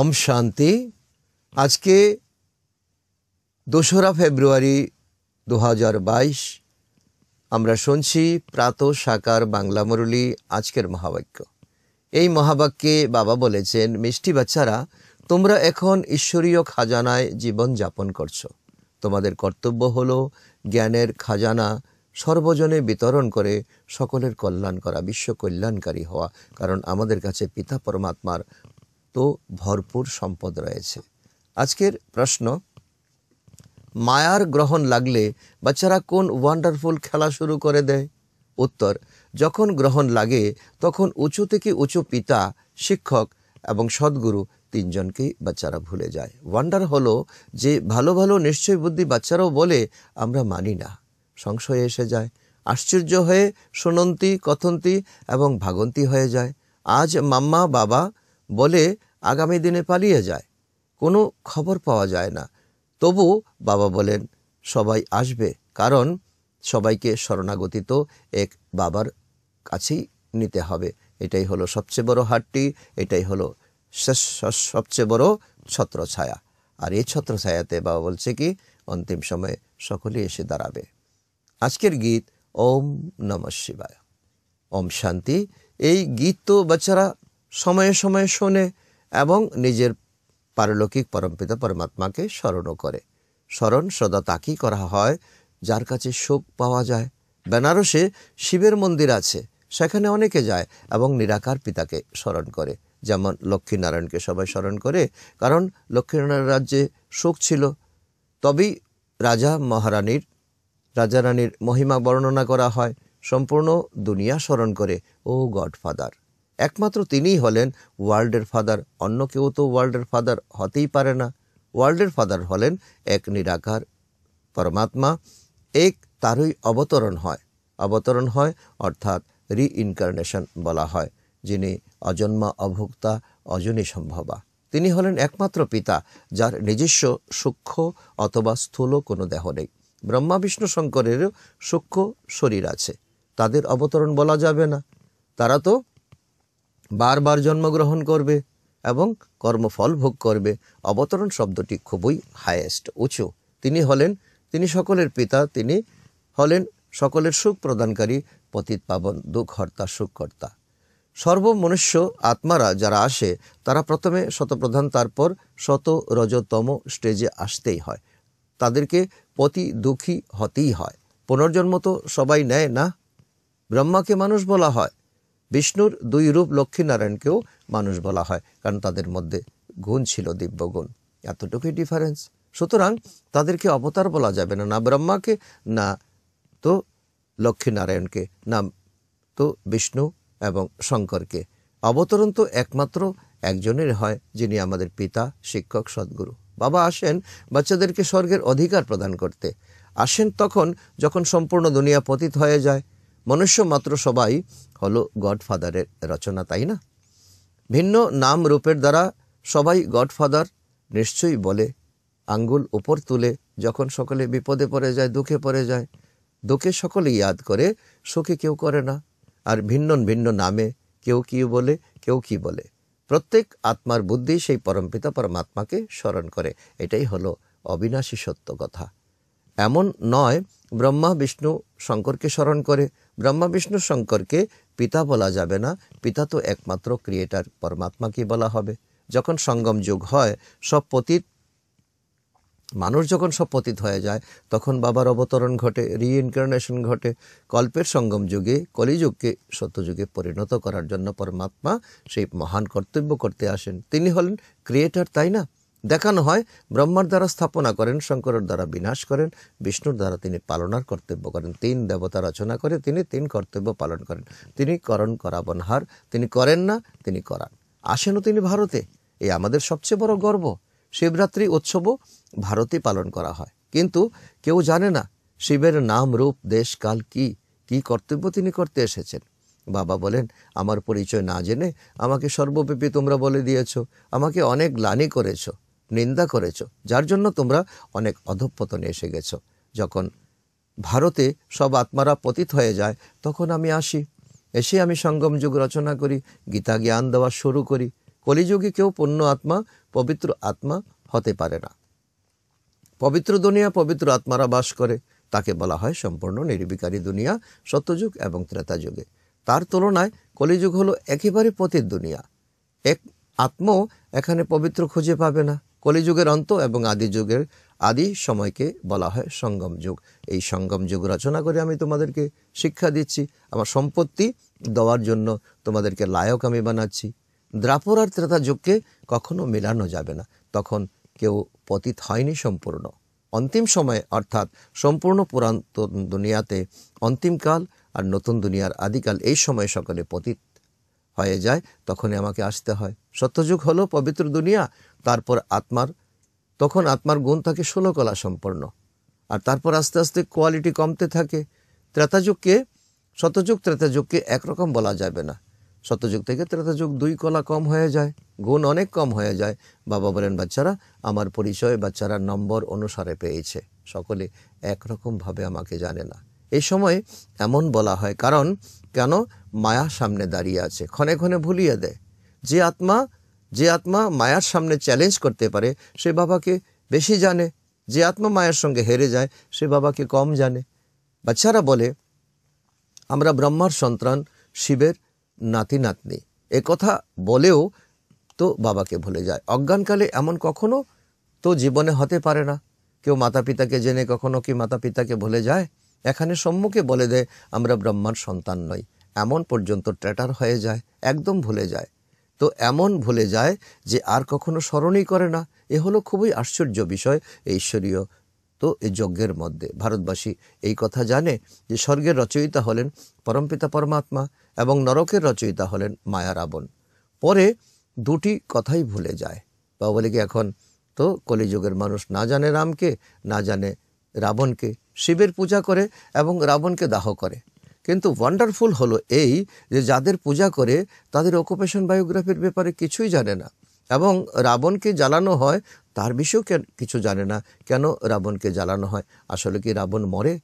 ওম শান্তি আজকে দোসরা ফেব্রুয়ারি দু হাজার বাইশ আমরা শুনছি প্রাত সাকার বাংলা মুরলী আজকের মহাবাক্য এই মহাবাক্যে বাবা বলেছেন মিষ্টি বাচ্চারা তোমরা এখন ঈশ্বরীয় খাজানায় জীবন যাপন করছো তোমাদের কর্তব্য হলো জ্ঞানের খাজানা সর্বজনে বিতরণ করে সকলের কল্যাণ করা বিশ্ব কল্যাণকারী হওয়া কারণ আমাদের কাছে পিতা পরমাত্মার তো ভরপুর সম্পদ রয়েছে আজকের প্রশ্ন মায়ার গ্রহণ লাগলে বাচ্চারা কোন ওয়ান্ডারফুল খেলা শুরু করে দেয় উত্তর যখন গ্রহণ লাগে তখন উঁচু থেকে উঁচু পিতা শিক্ষক এবং সদ্গুরু তিনজনকেই বাচ্চারা ভুলে যায় ওয়ান্ডার হলো যে ভালো ভালো নিশ্চয় বুদ্ধি বাচ্চারাও বলে আমরা মানি না সংশয় এসে যায় আশ্চর্য হয়ে সুনন্তি কথন্তি এবং ভাগন্তি হয়ে যায় আজ মাম্মা বাবা বলে আগামী দিনে পালিয়ে যায় কোনো খবর পাওয়া যায় না তবু বাবা বলেন সবাই আসবে কারণ সবাইকে শরণাগতিত এক বাবার কাছেই নিতে হবে এটাই হলো সবচেয়ে বড় হাটটি এটাই হলো সবচেয়ে বড় ছত্রছায়া আর এই ছত্রছায়াতে বাবা বলছে কি অন্তিম সময়ে সকলেই এসে দাঁড়াবে আজকের গীত ওম নম শিবায় ওম শান্তি এই গীত তো বাচ্চারা সময়ে সময়ে শোনে এবং নিজের পারলৌকিক পরমপিতা পরমাত্মাকে স্মরণও করে স্মরণ সদা তাকেই করা হয় যার কাছে শোক পাওয়া যায় বেনারসে শিবের মন্দির আছে সেখানে অনেকে যায় এবং নিরাকার পিতাকে স্মরণ করে যেমন লক্ষ্মীনারায়ণকে সবাই স্মরণ করে কারণ লক্ষ্মীনারায়ণ রাজ্যে শোক ছিল তবেই রাজা মহারানীর রাজা রানীর মহিমা বর্ণনা করা হয় সম্পূর্ণ দুনিয়া স্মরণ করে ও গডফাদার একমাত্র তিনিই হলেন ওয়ার্ল্ডের ফাদার অন্য কেউ তো ওয়ার্ল্ডের ফাদার হতেই পারে না ওয়ার্ল্ডের ফাদার হলেন এক নিরাকার পরমাত্মা এক তারই অবতরণ হয় অবতরণ হয় অর্থাৎ রিইনকারনেশন বলা হয় যিনি অজন্মা অভুক্তা অজনী সম্ভবা তিনি হলেন একমাত্র পিতা যার নিজস্ব সূক্ষ্ম অথবা স্থূল কোনো দেহ নেই ব্রহ্মা বিষ্ণু শঙ্করেরও সূক্ষ্ম শরীর আছে তাদের অবতরণ বলা যাবে না তারা তো বারবার জন্মগ্রহণ করবে এবং কর্মফল ভোগ করবে অবতরণ শব্দটি খুবই হায়েস্ট উঁচু তিনি হলেন তিনি সকলের পিতা তিনি হলেন সকলের সুখ প্রদানকারী পতিত পাবন হর্তা সুখকর্তা সর্বমনুষ্য আত্মারা যারা আসে তারা প্রথমে শতপ্রধান তারপর শত রজতম স্টেজে আসতেই হয় তাদেরকে পতি দুঃখী হতেই হয় পুনর্জন্ম তো সবাই নেয় না ব্রহ্মাকে মানুষ বলা হয় বিষ্ণুর দুই রূপ লক্ষ্মীনারায়ণকেও মানুষ বলা হয় কারণ তাদের মধ্যে গুণ ছিল দিব্যগুণ এতটুকুই ডিফারেন্স সুতরাং তাদেরকে অবতার বলা যাবে না না ব্রহ্মাকে না তো লক্ষ্মীনারায়ণকে না তো বিষ্ণু এবং শঙ্করকে অবতরণ তো একমাত্র একজনের হয় যিনি আমাদের পিতা শিক্ষক সদ্গুরু বাবা আসেন বাচ্চাদেরকে স্বর্গের অধিকার প্রদান করতে আসেন তখন যখন সম্পূর্ণ দুনিয়া পতিত হয়ে যায় মনুষ্য মাত্র সবাই হলো গডফাদারের রচনা তাই না ভিন্ন নাম রূপের দ্বারা সবাই গডফাদার নিশ্চয়ই বলে আঙ্গুল উপর তুলে যখন সকলে বিপদে পড়ে যায় দুঃখে পড়ে যায় দুঃখে সকলে ইয়াদ করে সুখে কেউ করে না আর ভিন্ন ভিন্ন নামে কেউ কি বলে কেউ কি বলে প্রত্যেক আত্মার বুদ্ধি সেই পরমপিতা পরমাত্মাকে স্মরণ করে এটাই হলো অবিনাশী সত্য কথা এমন নয় ব্রহ্মা বিষ্ণু শঙ্করকে স্মরণ করে ব্রহ্মা বিষ্ণু শঙ্করকে পিতা বলা যাবে না পিতা তো একমাত্র ক্রিয়েটার পরমাত্মাকে বলা হবে যখন সঙ্গম যুগ হয় সব পতীত মানুষ যখন সব পতীত হয়ে যায় তখন বাবার অবতরণ ঘটে রিইনকারনেশন ঘটে কল্পের সঙ্গম যুগে কলিযুগকে সত্যযুগে পরিণত করার জন্য পরমাত্মা সেই মহান কর্তব্য করতে আসেন তিনি হলেন ক্রিয়েটার তাই না দেখানো হয় ব্রহ্মার দ্বারা স্থাপনা করেন শঙ্করের দ্বারা বিনাশ করেন বিষ্ণুর দ্বারা তিনি পালনার কর্তব্য করেন তিন দেবতা রচনা করে তিনি তিন কর্তব্য পালন করেন তিনি করণ করাবনহার তিনি করেন না তিনি করান আসেনও তিনি ভারতে এই আমাদের সবচেয়ে বড় গর্ব শিবরাত্রি উৎসবও ভারতে পালন করা হয় কিন্তু কেউ জানে না শিবের নাম রূপ দেশ কাল কি কি কর্তব্য তিনি করতে এসেছেন বাবা বলেন আমার পরিচয় না জেনে আমাকে সর্বব্যাপী তোমরা বলে দিয়েছ আমাকে অনেক লানি করেছো নিন্দা করেছ যার জন্য তোমরা অনেক অধঃপতনে এসে গেছো যখন ভারতে সব আত্মারা পতিত হয়ে যায় তখন আমি আসি এসে আমি সঙ্গম যুগ রচনা করি গীতা জ্ঞান দেওয়া শুরু করি কলিযুগে কেউ পূর্ণ আত্মা পবিত্র আত্মা হতে পারে না পবিত্র দুনিয়া পবিত্র আত্মারা বাস করে তাকে বলা হয় সম্পূর্ণ নির্বিকারী দুনিয়া সত্যযুগ এবং ত্রেতা যুগে তার তুলনায় কলিযুগ হলো একেবারে পতির দুনিয়া এক আত্ম এখানে পবিত্র খুঁজে পাবে না কলিযুগের অন্ত এবং আদি যুগের আদি সময়কে বলা হয় সঙ্গম যুগ এই সঙ্গম যুগ রচনা করে আমি তোমাদেরকে শিক্ষা দিচ্ছি আমার সম্পত্তি দেওয়ার জন্য তোমাদেরকে লায়ক আমি বানাচ্ছি দ্রাপর আর ত্রেতা যুগকে কখনো মেলানো যাবে না তখন কেউ পতিত হয়নি সম্পূর্ণ অন্তিম সময়ে অর্থাৎ সম্পূর্ণ পুরাতন দুনিয়াতে অন্তিমকাল আর নতুন দুনিয়ার আদিকাল এই সময়ে সকলে পতিত হয়ে যায় তখনই আমাকে আসতে হয় সত্যযুগ হলো পবিত্র দুনিয়া তারপর আত্মার তখন আত্মার গুণ থাকে ষোলো কলা সম্পন্ন আর তারপর আস্তে আস্তে কোয়ালিটি কমতে থাকে ত্রেতাযুগকে শতযুগ ত্রেতাযুগকে একরকম বলা যাবে না শতযুগ থেকে ত্রেতাযুগ দুই কলা কম হয়ে যায় গুণ অনেক কম হয়ে যায় বাবা বলেন বাচ্চারা আমার পরিচয় বাচ্চারা নম্বর অনুসারে পেয়েছে সকলে একরকমভাবে আমাকে জানে না এই সময় এমন বলা হয় কারণ কেন মায়া সামনে দাঁড়িয়ে আছে ক্ষণে ক্ষণে ভুলিয়ে দেয় যে আত্মা যে আত্মা মায়ার সামনে চ্যালেঞ্জ করতে পারে সে বাবাকে বেশি জানে যে আত্মা মায়ের সঙ্গে হেরে যায় সে বাবাকে কম জানে বাচ্চারা বলে আমরা ব্রহ্মার সন্তান শিবের নাতি নাতনি এ কথা বলেও তো বাবাকে ভুলে যায় অজ্ঞানকালে এমন কখনো তো জীবনে হতে পারে না কেউ মাতা পিতাকে জেনে কখনো কি মাতা পিতাকে ভুলে যায় এখানে সম্মুখে বলে দেয় আমরা ব্রহ্মার সন্তান নই এমন পর্যন্ত ট্যাটার হয়ে যায় একদম ভুলে যায় তো এমন ভুলে যায় যে আর কখনো স্মরণই করে না এ হলো খুবই আশ্চর্য বিষয় ঈশ্বরীয় তো এই যজ্ঞের মধ্যে ভারতবাসী এই কথা জানে যে স্বর্গের রচয়িতা হলেন পরমপিতা পরমাত্মা এবং নরকের রচয়িতা হলেন মায়া রাবণ পরে দুটি কথাই ভুলে যায় বা বলে কি এখন তো কলিযুগের মানুষ না জানে রামকে না জানে রাবণকে শিবের পূজা করে এবং রাবণকে দাহ করে কিন্তু ওয়ান্ডারফুল হলো এই যে যাদের পূজা করে তাদের অকুপেশন বায়োগ্রাফির ব্যাপারে কিছুই জানে না এবং রাবণকে জ্বালানো হয় তার বিষয়েও কিছু জানে না কেন রাবণকে জ্বালানো হয় আসলে কি রাবণ মরে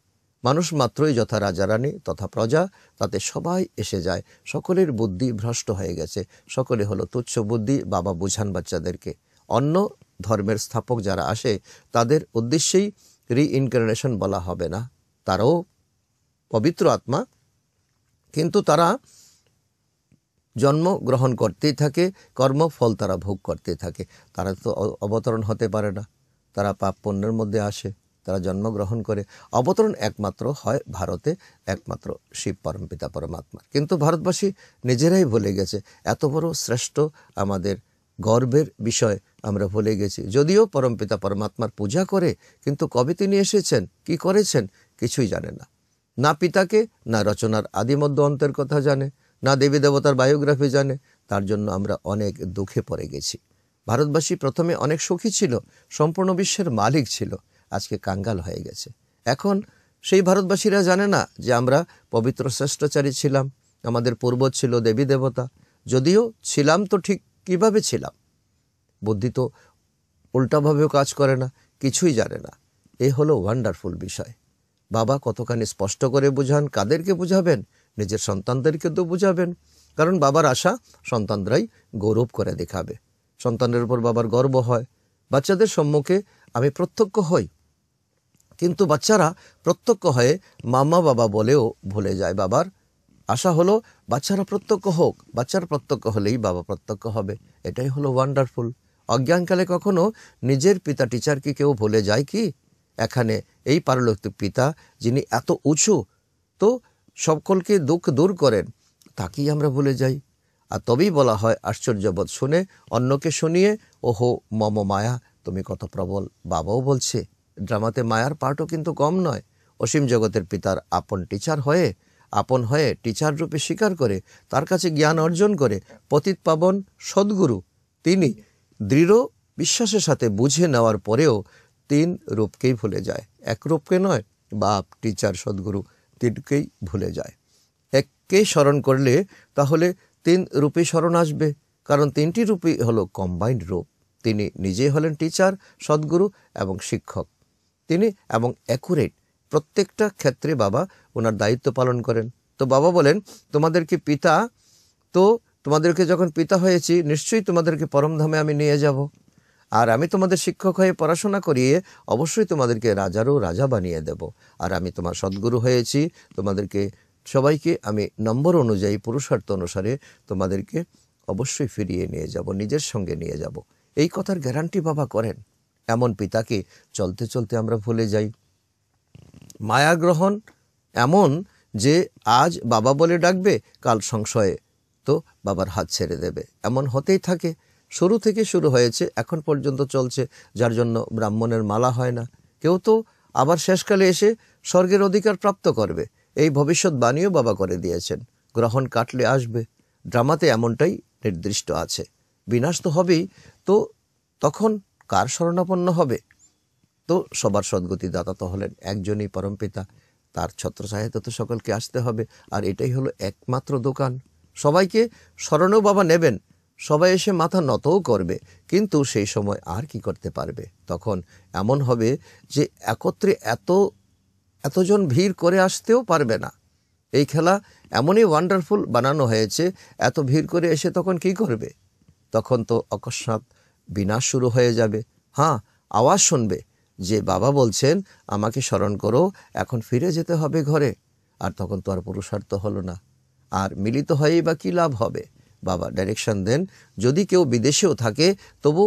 মানুষ মাত্রই যথা রাজা রানী তথা প্রজা তাতে সবাই এসে যায় সকলের বুদ্ধি ভ্রষ্ট হয়ে গেছে সকলে হলো তুচ্ছ বুদ্ধি বাবা বুঝান বাচ্চাদেরকে অন্য ধর্মের স্থাপক যারা আসে তাদের উদ্দেশ্যেই রিইনকারনেশন বলা হবে না তারাও পবিত্র আত্মা কিন্তু তারা জন্ম গ্রহণ করতেই থাকে কর্মফল তারা ভোগ করতে থাকে তারা তো অবতরণ হতে পারে না তারা পাপ পণ্যের মধ্যে আসে তারা জন্মগ্রহণ করে অবতরণ একমাত্র হয় ভারতে একমাত্র শিব পরম পিতা পরমাত্মার কিন্তু ভারতবাসী নিজেরাই ভুলে গেছে এত বড় শ্রেষ্ঠ আমাদের গর্বের বিষয় আমরা ভুলে গেছি যদিও পরমপিতা পরমাত্মার পূজা করে কিন্তু কবে তিনি এসেছেন কি করেছেন কিছুই জানে না না পিতাকে না রচনার আদিমধ্য অন্তের কথা জানে না দেবী দেবতার বায়োগ্রাফি জানে তার জন্য আমরা অনেক দুঃখে পড়ে গেছি ভারতবাসী প্রথমে অনেক সুখী ছিল সম্পূর্ণ বিশ্বের মালিক ছিল আজকে কাঙ্গাল হয়ে গেছে এখন সেই ভারতবাসীরা জানে না যে আমরা পবিত্র শ্রেষ্ঠচারী ছিলাম আমাদের পূর্ব ছিল দেবী দেবতা যদিও ছিলাম তো ঠিক কিভাবে ছিলাম বুদ্ধি তো উল্টাভাবেও কাজ করে না কিছুই জানে না এ হলো ওয়ান্ডারফুল বিষয় বাবা কতখানি স্পষ্ট করে বুঝান কাদেরকে বুঝাবেন নিজের সন্তানদেরকে তো বুঝাবেন কারণ বাবার আশা সন্তানরাই গৌরব করে দেখাবে সন্তানের উপর বাবার গর্ব হয় বাচ্চাদের সম্মুখে আমি প্রত্যক্ষ হই কিন্তু বাচ্চারা প্রত্যক্ষ হয়ে মামা বাবা বলেও ভুলে যায় বাবার আশা হলো বাচ্চারা প্রত্যক্ষ হোক বাচ্চারা প্রত্যক্ষ হলেই বাবা প্রত্যক্ষ হবে এটাই হলো ওয়ান্ডারফুল অজ্ঞানকালে কখনো নিজের পিতা টিচারকে কেউ ভুলে যায় কি এখানে এই পারলৌকিক পিতা যিনি এত উঁচু তো সকলকে দুঃখ দূর করেন তাকেই আমরা ভুলে যাই আর তবেই বলা হয় আশ্চর্যবোধ শুনে অন্যকে শুনিয়ে ওহো মম মায়া তুমি কত প্রবল বাবাও বলছে ড্রামাতে মায়ার পাঠও কিন্তু কম নয় অসীম জগতের পিতার আপন টিচার হয়ে আপন হয়ে টিচার রূপে স্বীকার করে তার কাছে জ্ঞান অর্জন করে পতিত পাবন সদ্গুরু তিনি দৃঢ় বিশ্বাসের সাথে বুঝে নেওয়ার পরেও তিন রূপকেই ভুলে যায় এক রূপকে নয় বাপ টিচার সদ্গুরু তিনকেই ভুলে যায় এককেই স্মরণ করলে তাহলে তিন রূপে স্মরণ আসবে কারণ তিনটি রূপই হলো কম্বাইন্ড রূপ তিনি নিজেই হলেন টিচার সদ্গুরু এবং শিক্ষক তিনি এবং অ্যাকুরেট প্রত্যেকটা ক্ষেত্রে বাবা ওনার দায়িত্ব পালন করেন তো বাবা বলেন তোমাদের কি পিতা তো তোমাদেরকে যখন পিতা হয়েছি নিশ্চয়ই তোমাদেরকে পরমধামে আমি নিয়ে যাব আর আমি তোমাদের শিক্ষক হয়ে পড়াশোনা করিয়ে অবশ্যই তোমাদেরকে রাজারও রাজা বানিয়ে দেব আর আমি তোমার সদ্গুরু হয়েছি তোমাদেরকে সবাইকে আমি নম্বর অনুযায়ী পুরুষার্থ অনুসারে তোমাদেরকে অবশ্যই ফিরিয়ে নিয়ে যাব নিজের সঙ্গে নিয়ে যাব এই কথার গ্যারান্টি বাবা করেন এমন পিতাকে চলতে চলতে আমরা ভুলে যাই মায়াগ্রহণ এমন যে আজ বাবা বলে ডাকবে কাল সংশয়ে তো বাবার হাত ছেড়ে দেবে এমন হতেই থাকে শুরু থেকে শুরু হয়েছে এখন পর্যন্ত চলছে যার জন্য ব্রাহ্মণের মালা হয় না কেউ তো আবার শেষকালে এসে স্বর্গের অধিকার প্রাপ্ত করবে এই ভবিষ্যৎ বাণীও বাবা করে দিয়েছেন গ্রহণ কাটলে আসবে ড্রামাতে এমনটাই নির্দিষ্ট আছে বিনাশ তো হবেই তো তখন কার শরণাপন্ন হবে তো সবার সদ্গতি দাতা তো হলেন একজনই পিতা তার ছত্রছায়াতে তো সকলকে আসতে হবে আর এটাই হলো একমাত্র দোকান সবাইকে স্মরণও বাবা নেবেন সবাই এসে মাথা নতও করবে কিন্তু সেই সময় আর কি করতে পারবে তখন এমন হবে যে একত্রে এত এতজন ভিড় করে আসতেও পারবে না এই খেলা এমনই ওয়ান্ডারফুল বানানো হয়েছে এত ভিড় করে এসে তখন কি করবে তখন তো অকস্মাৎ বিনাশ শুরু হয়ে যাবে হ্যাঁ আওয়াজ শুনবে যে বাবা বলছেন আমাকে স্মরণ করো এখন ফিরে যেতে হবে ঘরে আর তখন তো আর পুরুষার্থ হলো না আর মিলিত হয়েই বা কী লাভ হবে বাবা ডাইরেকশন দেন যদি কেউ বিদেশেও থাকে তবু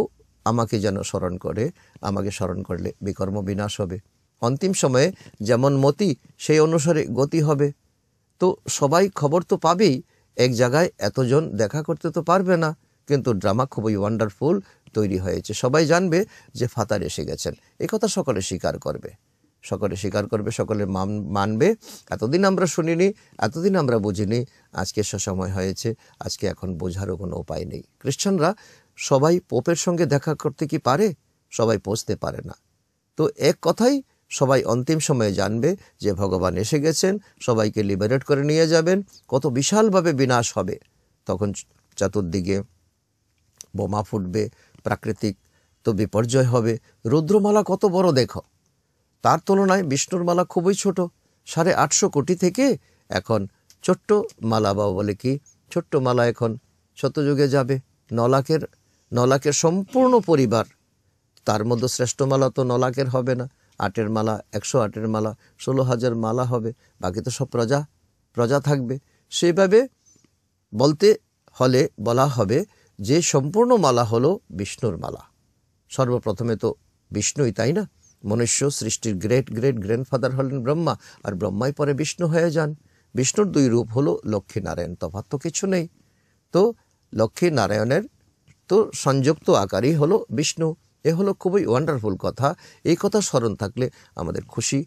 আমাকে যেন স্মরণ করে আমাকে স্মরণ করলে বিকর্ম বিনাশ হবে অন্তিম সময়ে যেমন মতি সেই অনুসারে গতি হবে তো সবাই খবর তো পাবেই এক জায়গায় এতজন দেখা করতে তো পারবে না কিন্তু ড্রামা খুবই ওয়ান্ডারফুল তৈরি হয়েছে সবাই জানবে যে ফাতার এসে গেছেন কথা সকলে স্বীকার করবে সকলে স্বীকার করবে সকলে মানবে এতদিন আমরা শুনিনি এতদিন আমরা বুঝিনি আজকে সময় হয়েছে আজকে এখন বোঝারও কোনো উপায় নেই খ্রিস্টানরা সবাই পোপের সঙ্গে দেখা করতে কি পারে সবাই পৌঁছতে পারে না তো এক কথাই সবাই অন্তিম সময়ে জানবে যে ভগবান এসে গেছেন সবাইকে লিবারেট করে নিয়ে যাবেন কত বিশালভাবে বিনাশ হবে তখন চতুর্দিকে বোমা ফুটবে প্রাকৃতিক তো বিপর্যয় হবে রুদ্রমালা কত বড় দেখো তার তুলনায় বিষ্ণুর মালা খুবই ছোট সাড়ে আটশো কোটি থেকে এখন ছোট্ট মালা বা বলে কি ছোট্ট মালা এখন শতযুগে যাবে নলাকের নলাকের সম্পূর্ণ পরিবার তার মধ্যে শ্রেষ্ঠ মালা তো নলাকের হবে না আটের মালা একশো আটের মালা ষোলো হাজার মালা হবে বাকি তো সব প্রজা প্রজা থাকবে সেইভাবে বলতে হলে বলা হবে যে সম্পূর্ণ মালা হলো বিষ্ণুর মালা সর্বপ্রথমে তো বিষ্ণুই তাই না মনুষ্য সৃষ্টির গ্রেট গ্রেট গ্র্যান্ডফাদার হলেন ব্রহ্মা আর ব্রহ্মাই পরে বিষ্ণু হয়ে যান বিষ্ণুর দুই রূপ হলো লক্ষ্মী নারায়ণ তফাত তো কিছু নেই তো লক্ষ্মী নারায়ণের তো সংযুক্ত আকারই হলো বিষ্ণু এ হলো খুবই ওয়ান্ডারফুল কথা এই কথা স্মরণ থাকলে আমাদের খুশি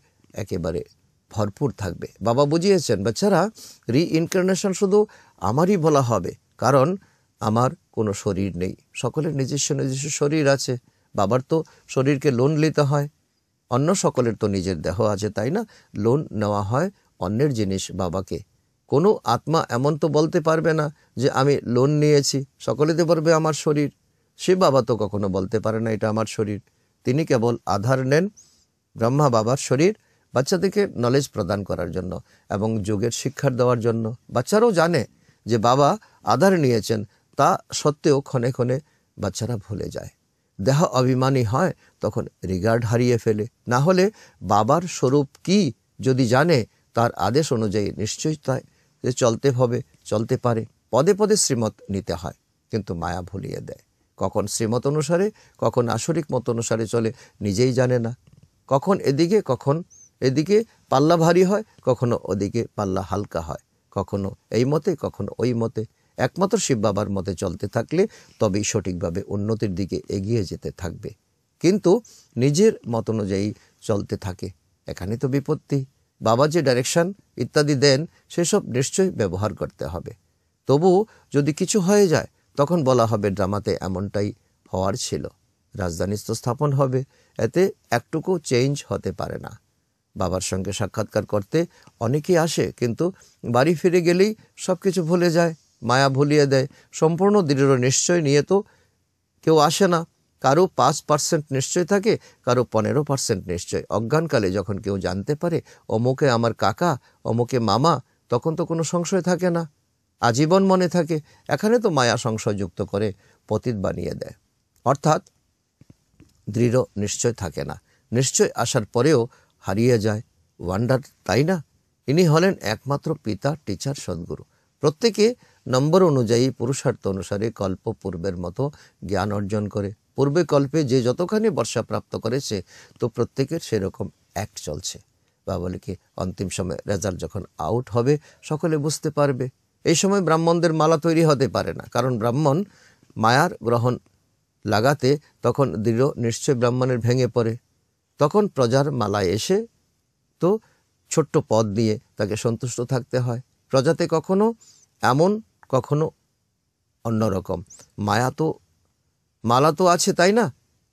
একেবারে ভরপুর থাকবে বাবা বুঝিয়েছেন বাচ্চারা রি রিইনকার্নেশন শুধু আমারই বলা হবে কারণ আমার কোনো শরীর নেই সকলের নিজস্ব নিজস্ব শরীর আছে বাবার তো শরীরকে লোন নিতে হয় অন্য সকলের তো নিজের দেহ আছে তাই না লোন নেওয়া হয় অন্যের জিনিস বাবাকে কোনো আত্মা এমন তো বলতে পারবে না যে আমি লোন নিয়েছি সকলে তো বলবে আমার শরীর সে বাবা তো কখনো বলতে পারে না এটা আমার শরীর তিনি কেবল আধার নেন ব্রহ্মা বাবার শরীর বাচ্চাদেরকে নলেজ প্রদান করার জন্য এবং যোগের শিক্ষার দেওয়ার জন্য বাচ্চারাও জানে যে বাবা আধার নিয়েছেন তা সত্ত্বেও ক্ষণে ক্ষণে বাচ্চারা ভুলে যায় দেহ অভিমানী হয় তখন রিগার্ড হারিয়ে ফেলে না হলে বাবার স্বরূপ কি যদি জানে তার আদেশ অনুযায়ী নিশ্চয়তায় যে চলতে হবে চলতে পারে পদে পদে শ্রীমত নিতে হয় কিন্তু মায়া ভুলিয়ে দেয় কখন শ্রীমত অনুসারে কখন আসরিক মত অনুসারে চলে নিজেই জানে না কখন এদিকে কখন এদিকে পাল্লা ভারী হয় কখনো ওদিকে পাল্লা হালকা হয় কখনো এই মতে কখনো ওই মতে একমাত্র শিব বাবার মতে চলতে থাকলে তবেই সঠিকভাবে উন্নতির দিকে এগিয়ে যেতে থাকবে কিন্তু নিজের মত অনুযায়ী চলতে থাকে এখানে তো বিপত্তি বাবা যে ডাইরেকশান ইত্যাদি দেন সেসব নিশ্চয়ই ব্যবহার করতে হবে তবু যদি কিছু হয়ে যায় তখন বলা হবে ড্রামাতে এমনটাই হওয়ার ছিল রাজধানী তো স্থাপন হবে এতে একটুকু চেঞ্জ হতে পারে না বাবার সঙ্গে সাক্ষাৎকার করতে অনেকেই আসে কিন্তু বাড়ি ফিরে গেলেই সব কিছু ভুলে যায় মায়া ভুলিয়ে দেয় সম্পূর্ণ দৃঢ় নিশ্চয় নিয়ে তো কেউ আসে না কারো পাঁচ পার্সেন্ট নিশ্চয় থাকে কারো পনেরো পার্সেন্ট নিশ্চয় অজ্ঞানকালে যখন কেউ জানতে পারে অমুকে আমার কাকা অমুকে মামা তখন তো কোনো সংশয় থাকে না আজীবন মনে থাকে এখানে তো মায়া সংশয়যুক্ত করে পতিত বানিয়ে দেয় অর্থাৎ দৃঢ় নিশ্চয় থাকে না নিশ্চয় আসার পরেও হারিয়ে যায় ওয়ান্ডার তাই না ইনি হলেন একমাত্র পিতা টিচার সদ্গুরু প্রত্যেকে নম্বর অনুযায়ী পুরুষার্থ অনুসারে কল্প পূর্বের মতো জ্ঞান অর্জন করে পূর্বে কল্পে যে যতখানি বর্ষা প্রাপ্ত করেছে তো প্রত্যেকের সেরকম এক চলছে বা বলে কি অন্তিম সময় রেজাল্ট যখন আউট হবে সকলে বুঝতে পারবে এই সময় ব্রাহ্মণদের মালা তৈরি হতে পারে না কারণ ব্রাহ্মণ মায়ার গ্রহণ লাগাতে তখন দৃঢ় নিশ্চয় ব্রাহ্মণের ভেঙে পড়ে তখন প্রজার মালায় এসে তো ছোট্ট পদ দিয়ে তাকে সন্তুষ্ট থাকতে হয় প্রজাতে কখনো এমন কখনো অন্যরকম মায়া তো মালা তো আছে তাই না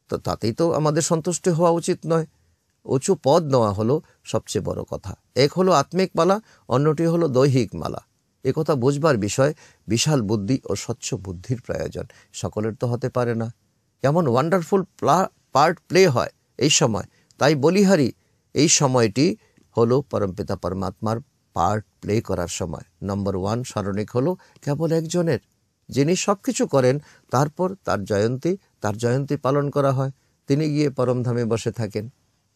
তো তাতেই তো আমাদের সন্তুষ্ট হওয়া উচিত নয় উঁচু পদ নেওয়া হলো সবচেয়ে বড় কথা এক হলো আত্মিক মালা অন্যটি হলো দৈহিক মালা একথা বুঝবার বিষয় বিশাল বুদ্ধি ও স্বচ্ছ বুদ্ধির প্রয়োজন সকলের তো হতে পারে না কেমন ওয়ান্ডারফুল পার্ট প্লে হয় এই সময় তাই বলিহারি এই সময়টি হলো পরমপিতা পরমাত্মার পার্ট প্লে করার সময় নম্বর ওয়ান স্মরণিক হলো কেবল একজনের যিনি সব কিছু করেন তারপর তার জয়ন্তী তার জয়ন্তী পালন করা হয় তিনি গিয়ে পরমধামে বসে থাকেন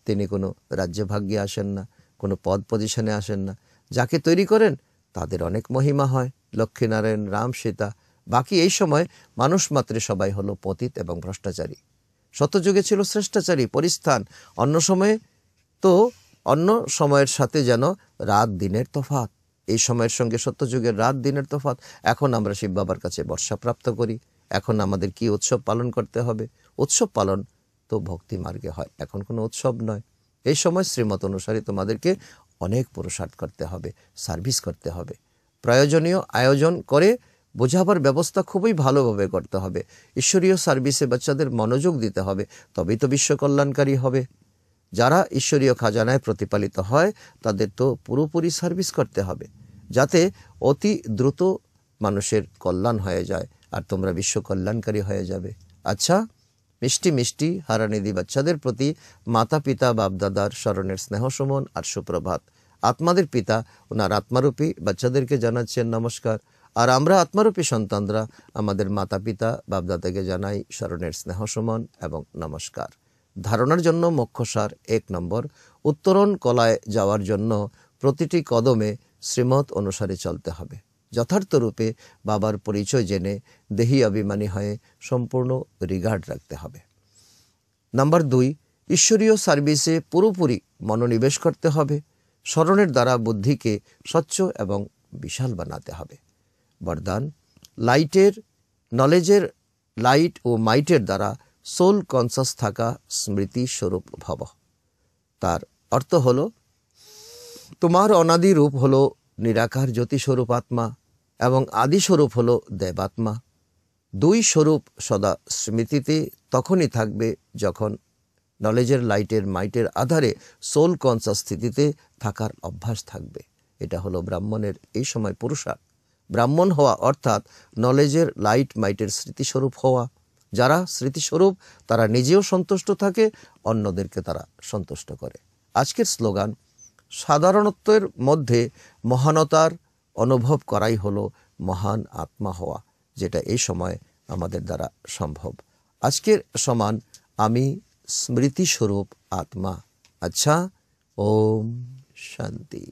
তিনি কোনো রাজ্যভাগ্যে আসেন না কোনো পদ পজিশনে আসেন না যাকে তৈরি করেন তাদের অনেক মহিমা হয় লক্ষ্মীনারায়ণ রাম সীতা বাকি এই সময় মানুষ মাত্রে সবাই হলো পতিত এবং ভ্রষ্টাচারী শতযুগে ছিল শ্রেষ্ঠাচারী পরিস্থান অন্য সময়ে তো অন্য সময়ের সাথে যেন রাত দিনের তফাত এই সময়ের সঙ্গে সত্যযুগের রাত দিনের তফাত এখন আমরা শিব বাবার কাছে বর্ষা প্রাপ্ত করি এখন আমাদের কি উৎসব পালন করতে হবে উৎসব পালন তো ভক্তি মার্গে হয় এখন কোনো উৎসব নয় এই সময় শ্রীমত অনুসারে তোমাদেরকে অনেক পুরস্কার করতে হবে সার্ভিস করতে হবে প্রয়োজনীয় আয়োজন করে বোঝাবার ব্যবস্থা খুবই ভালোভাবে করতে হবে ঈশ্বরীয় সার্ভিসে বাচ্চাদের মনোযোগ দিতে হবে তবেই তো বিশ্বকল্যাণকারী হবে যারা ঈশ্বরীয় খাজানায় প্রতিপালিত হয় তাদের তো পুরোপুরি সার্ভিস করতে হবে যাতে অতি দ্রুত মানুষের কল্যাণ হয়ে যায় আর তোমরা বিশ্ব কল্যাণকারী হয়ে যাবে আচ্ছা মিষ্টি মিষ্টি হারানিধি বাচ্চাদের প্রতি মাতা পিতা বাপদাদার স্মরণের স্নেহসুমন আর সুপ্রভাত আত্মাদের পিতা ওনার আত্মারূপী বাচ্চাদেরকে জানাচ্ছেন নমস্কার আর আমরা আত্মারূপী সন্তানরা আমাদের মাতা পিতা বাপদাদাকে জানাই স্মরণের সমন এবং নমস্কার ধারণার জন্য মক্ষসার এক নম্বর উত্তরণ কলায় যাওয়ার জন্য প্রতিটি কদমে শ্রীমত অনুসারে চলতে হবে যথার্থরূপে বাবার পরিচয় জেনে দেহি অভিমানী হয়ে সম্পূর্ণ রিগার্ড রাখতে হবে নাম্বার দুই ঈশ্বরীয় সার্ভিসে পুরোপুরি মনোনিবেশ করতে হবে স্মরণের দ্বারা বুদ্ধিকে স্বচ্ছ এবং বিশাল বানাতে হবে বরদান লাইটের নলেজের লাইট ও মাইটের দ্বারা সোল কনসাস থাকা স্মৃতি স্বরূপ ভব তার অর্থ হল তোমার অনাদি রূপ হল নিরাকার জ্যোতিস্বরূপ আত্মা এবং আদিস্বরূপ হল দেবাত্মা দুই স্বরূপ সদা স্মৃতিতে তখনই থাকবে যখন নলেজের লাইটের মাইটের আধারে সোল কনসাস স্থিতিতে থাকার অভ্যাস থাকবে এটা হলো ব্রাহ্মণের এই সময় পুরুষার ব্রাহ্মণ হওয়া অর্থাৎ নলেজের লাইট মাইটের স্মৃতিস্বরূপ হওয়া যারা স্মৃতিস্বরূপ তারা নিজেও সন্তুষ্ট থাকে অন্যদেরকে তারা সন্তুষ্ট করে আজকের স্লোগান সাধারণত্বের মধ্যে মহানতার অনুভব করাই হলো মহান আত্মা হওয়া যেটা এই সময় আমাদের দ্বারা সম্ভব আজকের সমান আমি স্মৃতিস্বরূপ আত্মা আচ্ছা ওম শান্তি